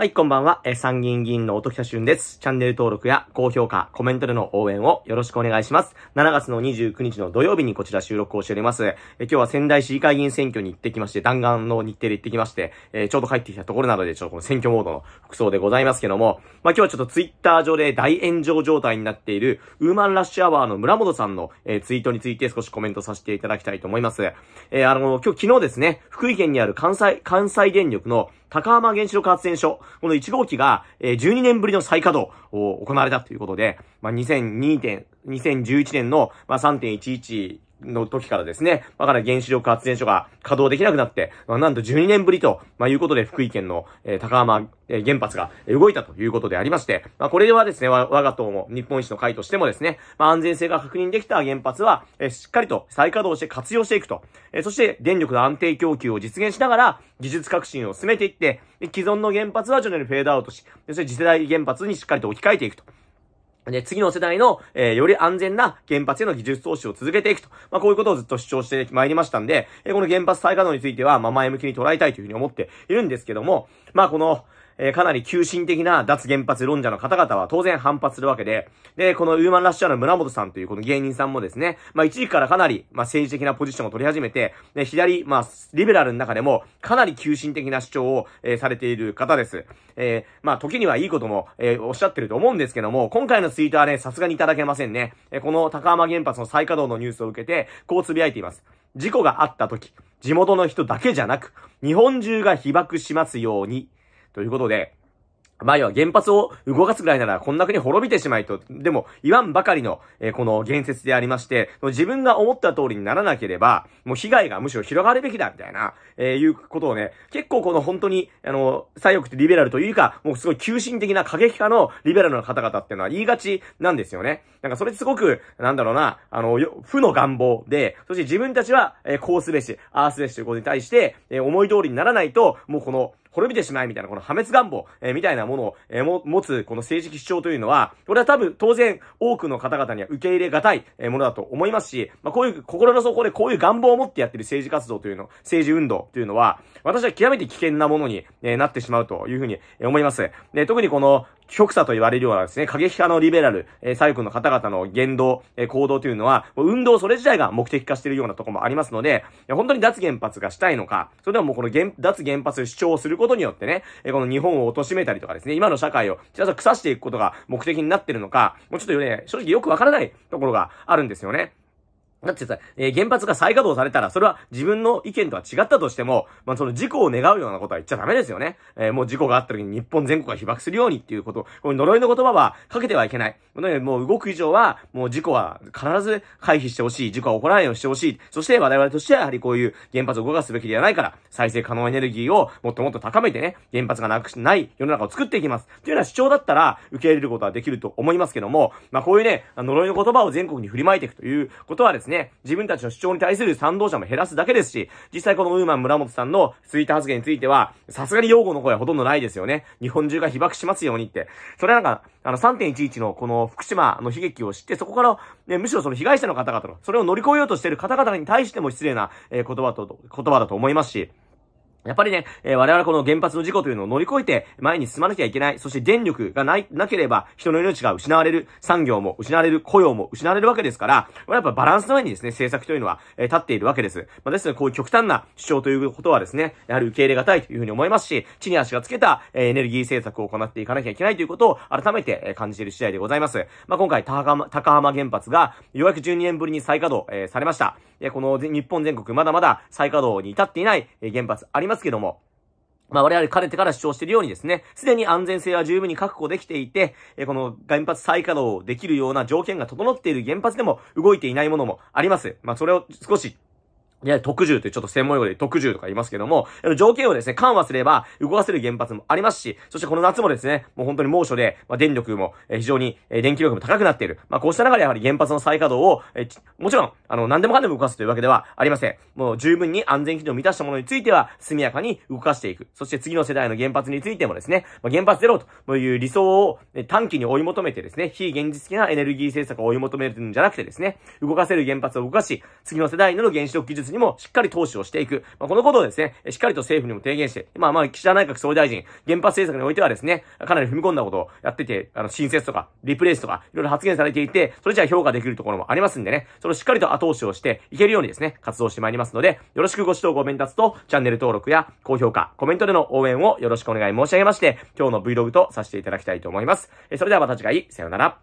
はい、こんばんは。え参議院議員の音喜多俊です。チャンネル登録や高評価、コメントでの応援をよろしくお願いします。7月の29日の土曜日にこちら収録をしております。え今日は仙台市議会議員選挙に行ってきまして、弾丸の日程で行ってきまして、えちょうど帰ってきたところなので、ちょっとこの選挙モードの服装でございますけども、まあ、今日はちょっとツイッター上で大炎上状態になっている、ウーマンラッシュアワーの村本さんの、えツイートについて少しコメントさせていただきたいと思います。えー、あの、今日昨日ですね、福井県にある関西、関西電力の高浜原子力発電所、この1号機が、えー、12年ぶりの再稼働を行われたということで、まあ、2002 2011年の、まあ、3.11の時からですね、まあ、から原子力発電所が稼働できなくなって、まあ、なんと12年ぶりと、まあ、いうことで福井県の、えー、高浜、え原発が動いたということでありまして、まあ、これではですね、我が党も日本一の会としてもですね、まあ、安全性が確認できた原発は、えしっかりと再稼働して活用していくと、えそして電力の安定供給を実現しながら、技術革新を進めていって、既存の原発は徐々にフェードアウトし、そして次世代原発にしっかりと置き換えていくと。で、次の世代の、えー、より安全な原発への技術投資を続けていくと。まあ、こういうことをずっと主張してまいりましたんで、えー、この原発再稼働については、まあ、前向きに捉えたいというふうに思っているんですけども、まあ、この、えー、かなり急進的な脱原発論者の方々は当然反発するわけで、で、このウーマンラッシュアの村本さんというこの芸人さんもですね、まあ一時からかなり、まあ政治的なポジションを取り始めて、で、左、まあ、リベラルの中でもかなり急進的な主張を、えー、されている方です。えー、まあ時にはいいことも、えー、おっしゃってると思うんですけども、今回のツイートはね、さすがにいただけませんね。えこの高浜原発の再稼働のニュースを受けて、こう呟いています。事故があった時、地元の人だけじゃなく、日本中が被爆しますように、ということで、まあ要は原発を動かすぐらいならこんな国滅びてしまいと、でも言わんばかりの、えー、この言説でありまして、自分が思った通りにならなければ、もう被害がむしろ広がるべきだ、みたいな、えー、いうことをね、結構この本当に、あの、左翼ってリベラルというか、もうすごい急進的な過激派のリベラルの方々っていうのは言いがちなんですよね。なんかそれすごく、なんだろうな、あの、負の願望で、そして自分たちは、えー、こうすべし、ああすべしということに対して、え思い通りにならないと、もうこの滅びてしまえみたいな、この破滅願望、えー、みたいなものを、えー、も、持つ、この政治主張というのは、これは多分、当然、多くの方々には受け入れがたい、えー、ものだと思いますし、まあ、こういう、心の底でこういう願望を持ってやってる政治活動というの、政治運動というのは、私は極めて危険なものに、えー、なってしまうというふうに、えー、思います。で、特にこの、極左と言われるようなですね、過激派のリベラル、えー、左翼の方々の言動、えー、行動というのは、運動それ自体が目的化しているようなとこもありますので、本当に脱原発がしたいのか、それでももうこの原脱原発主張をすることによってね、えー、この日本を貶めたりとかですね、今の社会をちらっと腐していくことが目的になってるのか、もうちょっとね、正直よくわからないところがあるんですよね。だってさ、えー、原発が再稼働されたら、それは自分の意見とは違ったとしても、まあ、その事故を願うようなことは言っちゃダメですよね。えー、もう事故があった時に日本全国が被爆するようにっていうこと、この呪いの言葉はかけてはいけない。もう動く以上は、もう事故は必ず回避してほしい。事故は起こらないようにしてほしい。そして我々としてはやはりこういう原発を動かすべきではないから、再生可能エネルギーをもっともっと高めてね、原発がなくしない世の中を作っていきます。ていうような主張だったら、受け入れることはできると思いますけども、まあ、こういうね、呪いの言葉を全国に振りまいていくということはですね、ね、自分たちの主張に対する賛同者も減らすだけですし、実際このウーマン村本さんのツイート発言については、さすがに擁護の声はほとんどないですよね。日本中が被爆しますようにって。それはなんか、あの3.11のこの福島の悲劇を知って、そこから、ね、むしろその被害者の方々の、それを乗り越えようとしている方々に対しても失礼な、えー、言葉と、言葉だと思いますし、やっぱりね、えー、我々この原発の事故というのを乗り越えて前に進まなきゃいけない。そして電力がない、なければ人の命が失われる、産業も失われる、雇用も失われるわけですから、やっぱバランスの上にですね、政策というのは、えー、立っているわけです。まあ、ですので、こういう極端な主張ということはですね、やはり受け入れがたいというふうに思いますし、地に足がつけた、えー、エネルギー政策を行っていかなきゃいけないということを改めて、えー、感じている次第でございます。まあ、今回高浜、高浜原発がようやく12年ぶりに再稼働、えー、されました。えこの日本全国まだまだ再稼働に至っていない、えー、原発あります。ますけども、まあ我々かねてから主張しているようにですね、すでに安全性は十分に確保できていて、えこの原発再稼働できるような条件が整っている原発でも動いていないものもあります。まあそれを少しいや、特需ってちょっと専門用語で特需とか言いますけども、条件をですね、緩和すれば動かせる原発もありますし、そしてこの夏もですね、もう本当に猛暑で、まあ、電力も非常に、え電気力も高くなっている。まあ、こうした中でやはり原発の再稼働を、えもちろん、あの、何でもかんでも動かすというわけではありません。もう十分に安全基準を満たしたものについては、速やかに動かしていく。そして次の世代の原発についてもですね、まあ、原発ゼロという理想を短期に追い求めてですね、非現実的なエネルギー政策を追い求めるんじゃなくてですね、動かせる原発を動かし、次の世代の原子力技術にもしっかり投資をしていく。まあ、このことをですね、しっかりと政府にも提言して、まあまあ、岸田内閣総理大臣、原発政策においてはですね、かなり踏み込んだことをやってて、あの、新設とか、リプレイスとか、いろいろ発言されていて、それじゃあ評価できるところもありますんでね、それをしっかりと後押しをしていけるようにですね、活動してまいりますので、よろしくご指導ご鞭達と、チャンネル登録や高評価、コメントでの応援をよろしくお願い申し上げまして、今日の Vlog とさせていただきたいと思います。えそれではまた次回、さようなら。